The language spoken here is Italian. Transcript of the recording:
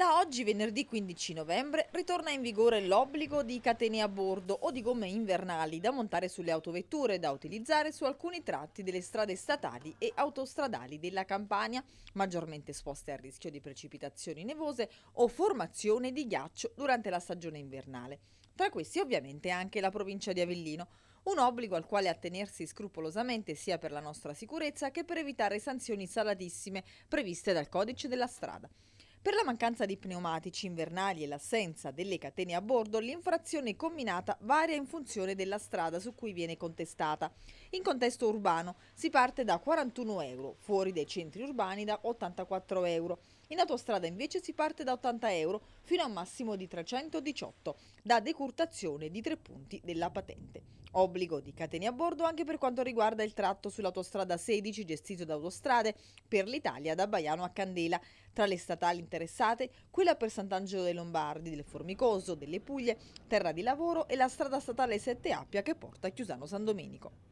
Da oggi, venerdì 15 novembre, ritorna in vigore l'obbligo di catene a bordo o di gomme invernali da montare sulle autovetture da utilizzare su alcuni tratti delle strade statali e autostradali della Campania, maggiormente esposte al rischio di precipitazioni nevose o formazione di ghiaccio durante la stagione invernale. Tra questi ovviamente anche la provincia di Avellino, un obbligo al quale attenersi scrupolosamente sia per la nostra sicurezza che per evitare sanzioni salatissime previste dal codice della strada. Per la mancanza di pneumatici invernali e l'assenza delle catene a bordo, l'infrazione combinata varia in funzione della strada su cui viene contestata. In contesto urbano si parte da 41 euro, fuori dai centri urbani da 84 euro. In autostrada invece si parte da 80 euro fino a un massimo di 318, da decurtazione di tre punti della patente. Obbligo di catene a bordo anche per quanto riguarda il tratto sull'autostrada 16 gestito da autostrade per l'Italia da Baiano a Candela. Tra le statali interessate, quella per Sant'Angelo dei Lombardi, del Formicoso, delle Puglie, Terra di Lavoro e la strada statale 7 Appia che porta a Chiusano San Domenico.